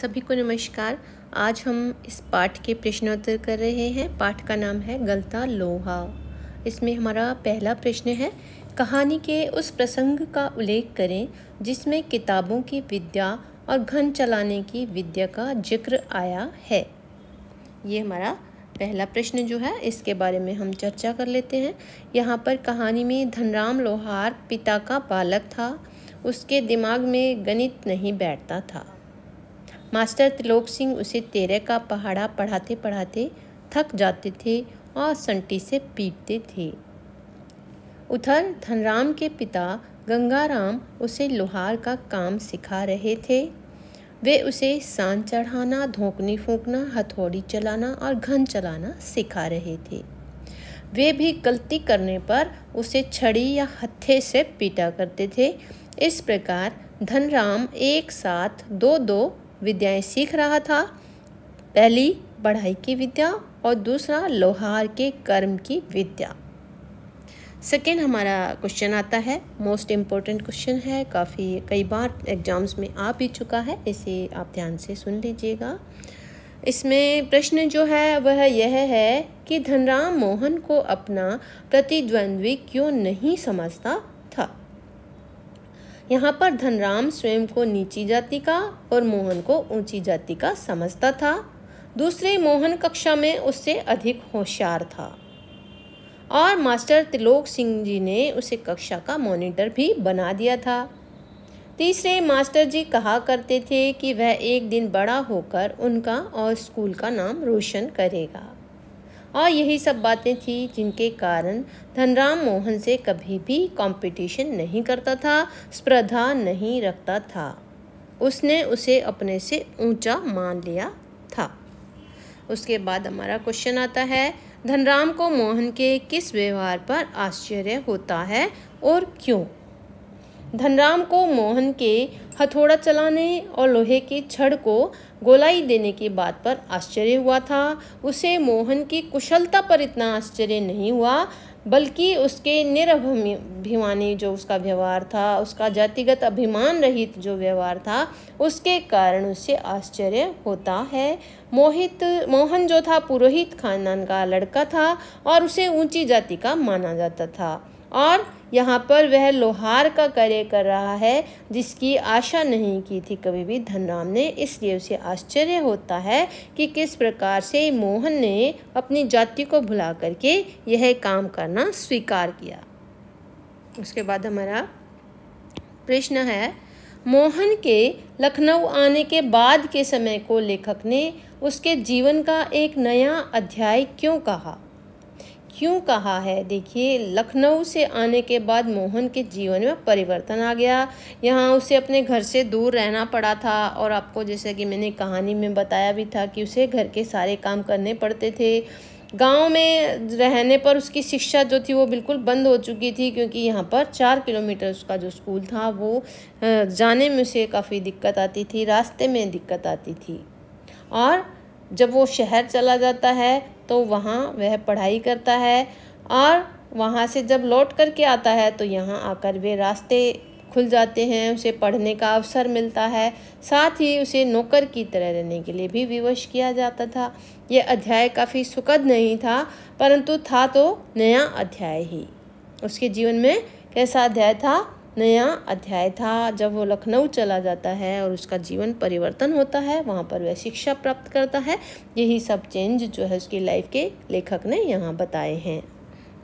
सभी को नमस्कार आज हम इस पाठ के प्रश्नोत्तर कर रहे हैं पाठ का नाम है गलता लोहा इसमें हमारा पहला प्रश्न है कहानी के उस प्रसंग का उल्लेख करें जिसमें किताबों की विद्या और घन चलाने की विद्या का जिक्र आया है ये हमारा पहला प्रश्न जो है इसके बारे में हम चर्चा कर लेते हैं यहाँ पर कहानी में धनराम लोहार पिता का बालक था उसके दिमाग में गणित नहीं बैठता था मास्टर तिलोक सिंह उसे तेरह का पहाड़ा पढ़ाते पढ़ाते थक जाते थे और संटी से पीटते थे उधर धनराम के पिता गंगाराम उसे लोहार का काम सिखा रहे थे वे उसे सान चढ़ाना धोकनी फूकना हथौड़ी चलाना और घन चलाना सिखा रहे थे वे भी गलती करने पर उसे छड़ी या हत्थे से पीटा करते थे इस प्रकार धनराम एक साथ दो दो विद्याएं सीख रहा था पहली बढ़ाई की विद्या और दूसरा लोहार के कर्म की विद्या सेकेंड हमारा क्वेश्चन आता है मोस्ट इम्पोर्टेंट क्वेश्चन है काफ़ी कई बार एग्ज़ाम्स में आ भी चुका है इसे आप ध्यान से सुन लीजिएगा इसमें प्रश्न जो है वह यह है कि धनराम मोहन को अपना प्रतिद्वंद्वी क्यों नहीं समझता था यहाँ पर धनराम स्वयं को नीची जाति का और मोहन को ऊंची जाति का समझता था दूसरे मोहन कक्षा में उससे अधिक होशियार था और मास्टर त्रिलोक सिंह जी ने उसे कक्षा का मॉनिटर भी बना दिया था तीसरे मास्टर जी कहा करते थे कि वह एक दिन बड़ा होकर उनका और स्कूल का नाम रोशन करेगा और यही सब बातें थी जिनके कारण धनराम मोहन से कभी भी कंपटीशन नहीं करता था स्पर्धा नहीं रखता था उसने उसे अपने से ऊंचा मान लिया था उसके बाद हमारा क्वेश्चन आता है धनराम को मोहन के किस व्यवहार पर आश्चर्य होता है और क्यों धनराम को मोहन के हथौड़ा चलाने और लोहे के छड़ को गोलाई देने की बात पर आश्चर्य हुआ था उसे मोहन की कुशलता पर इतना आश्चर्य नहीं हुआ बल्कि उसके निरभिमानी जो उसका व्यवहार था उसका जातिगत अभिमान रहित जो व्यवहार था उसके कारण उससे आश्चर्य होता है मोहित मोहन जो था पुरोहित खानदान का लड़का था और उसे ऊंची जाति का माना जाता था और यहाँ पर वह लोहार का कार्य कर रहा है जिसकी आशा नहीं की थी कभी भी धनराम ने इसलिए उसे आश्चर्य होता है कि किस प्रकार से मोहन ने अपनी जाति को भुला करके यह काम करना स्वीकार किया उसके बाद हमारा प्रश्न है मोहन के लखनऊ आने के बाद के समय को लेखक ने उसके जीवन का एक नया अध्याय क्यों कहा क्यों कहा है देखिए लखनऊ से आने के बाद मोहन के जीवन में परिवर्तन आ गया यहाँ उसे अपने घर से दूर रहना पड़ा था और आपको जैसे कि मैंने कहानी में बताया भी था कि उसे घर के सारे काम करने पड़ते थे गांव में रहने पर उसकी शिक्षा जो थी वो बिल्कुल बंद हो चुकी थी क्योंकि यहाँ पर चार किलोमीटर उसका जो स्कूल था वो जाने में उसे काफ़ी दिक्कत आती थी रास्ते में दिक्कत आती थी और जब वो शहर चला जाता है तो वहाँ वह पढ़ाई करता है और वहाँ से जब लौट करके आता है तो यहाँ आकर वे रास्ते खुल जाते हैं उसे पढ़ने का अवसर मिलता है साथ ही उसे नौकर की तरह रहने के लिए भी विवश किया जाता था यह अध्याय काफ़ी सुखद नहीं था परंतु था तो नया अध्याय ही उसके जीवन में कैसा अध्याय था नया अध्याय था जब वो लखनऊ चला जाता है और उसका जीवन परिवर्तन होता है वहाँ पर वह शिक्षा प्राप्त करता है यही सब चेंज जो है उसकी लाइफ के लेखक ने यहाँ बताए हैं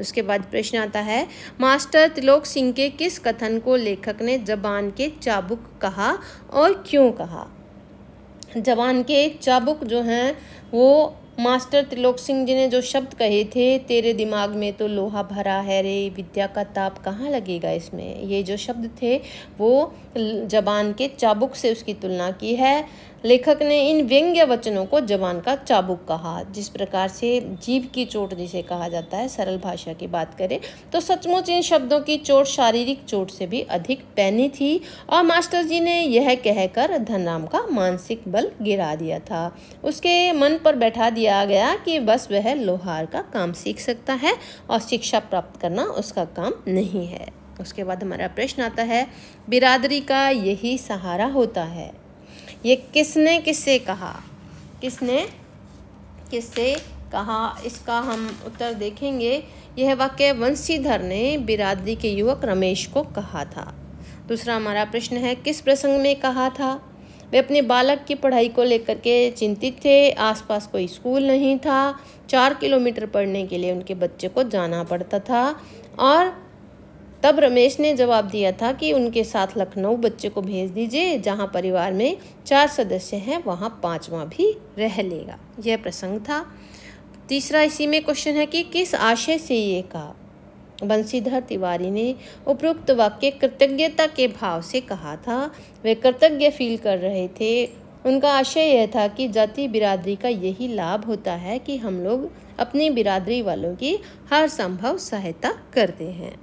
उसके बाद प्रश्न आता है मास्टर त्रिलोक सिंह के किस कथन को लेखक ने जबान के चाबुक कहा और क्यों कहा जबान के चाबुक जो हैं वो मास्टर त्रिलोक सिंह जी ने जो शब्द कहे थे तेरे दिमाग में तो लोहा भरा है रे विद्या का ताप कहाँ लगेगा इसमें ये जो शब्द थे वो जबान के चाबुक से उसकी तुलना की है लेखक ने इन व्यंग्य वचनों को जबान का चाबुक कहा जिस प्रकार से जीभ की चोट जिसे कहा जाता है सरल भाषा की बात करें तो सचमुच इन शब्दों की चोट शारीरिक चोट से भी अधिक पैनी थी और मास्टर जी ने यह कहकर धनराम का मानसिक बल गिरा दिया था उसके मन पर बैठा दिया दिया गया कि बस वह लोहार का काम सीख सकता है और शिक्षा प्राप्त करना उसका काम नहीं है उसके बाद हमारा प्रश्न आता है बिरादरी का यही सहारा होता है ये किसने किससे कहा किसने किससे कहा इसका हम उत्तर देखेंगे यह वाक्य वंशीधर ने बिरादरी के युवक रमेश को कहा था दूसरा हमारा प्रश्न है किस प्रसंग में कहा था वे अपने बालक की पढ़ाई को लेकर के चिंतित थे आसपास कोई स्कूल नहीं था चार किलोमीटर पढ़ने के लिए उनके बच्चे को जाना पड़ता था और तब रमेश ने जवाब दिया था कि उनके साथ लखनऊ बच्चे को भेज दीजिए जहाँ परिवार में चार सदस्य हैं वहाँ पाँचवा भी रह लेगा यह प्रसंग था तीसरा इसी में क्वेश्चन है कि किस आशय से ये कहा बंशीधर तिवारी ने उपरोक्त वाक्य कृतज्ञता के भाव से कहा था वे कृतज्ञ फील कर रहे थे उनका आशय यह था कि जाति बिरादरी का यही लाभ होता है कि हम लोग अपनी बिरादरी वालों की हर संभव सहायता करते हैं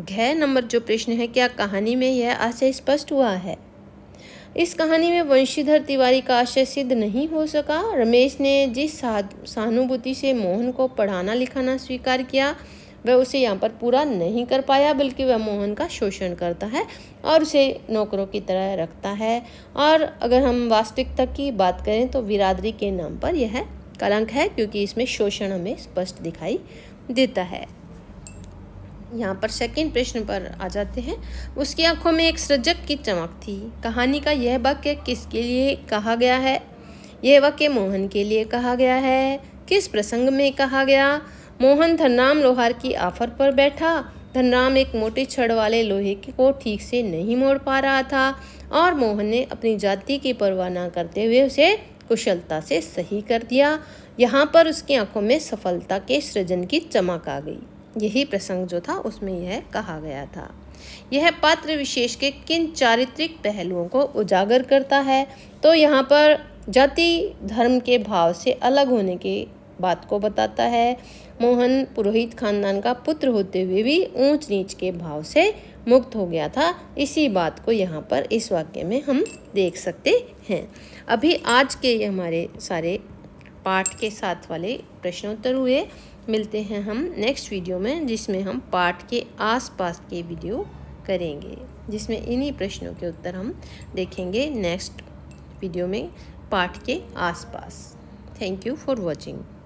घर नंबर जो प्रश्न है क्या कहानी में यह आशय स्पष्ट हुआ है इस कहानी में वंशीधर तिवारी का आशय सिद्ध नहीं हो सका रमेश ने जिस सहानुभूति से मोहन को पढ़ाना लिखाना स्वीकार किया वह उसे यहाँ पर पूरा नहीं कर पाया बल्कि वह मोहन का शोषण करता है और उसे नौकरों की तरह रखता है और अगर हम वास्तविकता की बात करें तो विरादरी के नाम पर यह कलंक है क्योंकि इसमें शोषण हमें स्पष्ट दिखाई देता है यहाँ पर सेकंड प्रश्न पर आ जाते हैं उसकी आंखों में एक सृजक की चमक थी कहानी का यह वाक्य किसके लिए कहा गया है यह वाक्य मोहन के लिए कहा गया है किस प्रसंग में कहा गया मोहन धनराम लोहार की आफर पर बैठा धनराम एक मोटे छड़ वाले लोहे को ठीक से नहीं मोड़ पा रहा था और मोहन ने अपनी जाति की परवाह ना करते हुए उसे कुशलता से सही कर दिया यहाँ पर उसकी आंखों में सफलता के सृजन की चमक आ गई यही प्रसंग जो था उसमें यह कहा गया था यह पात्र विशेष के किन चारित्रिक पहलुओं को उजागर करता है तो यहाँ पर जाति धर्म के भाव से अलग होने के बात को बताता है मोहन पुरोहित खानदान का पुत्र होते हुए भी ऊंच नीच के भाव से मुक्त हो गया था इसी बात को यहाँ पर इस वाक्य में हम देख सकते हैं अभी आज के ये हमारे सारे पाठ के साथ वाले प्रश्नोत्तर हुए मिलते हैं हम नेक्स्ट वीडियो में जिसमें हम पाठ के आसपास के वीडियो करेंगे जिसमें इन्हीं प्रश्नों के उत्तर हम देखेंगे नेक्स्ट वीडियो में पाठ के आसपास थैंक यू फॉर वॉचिंग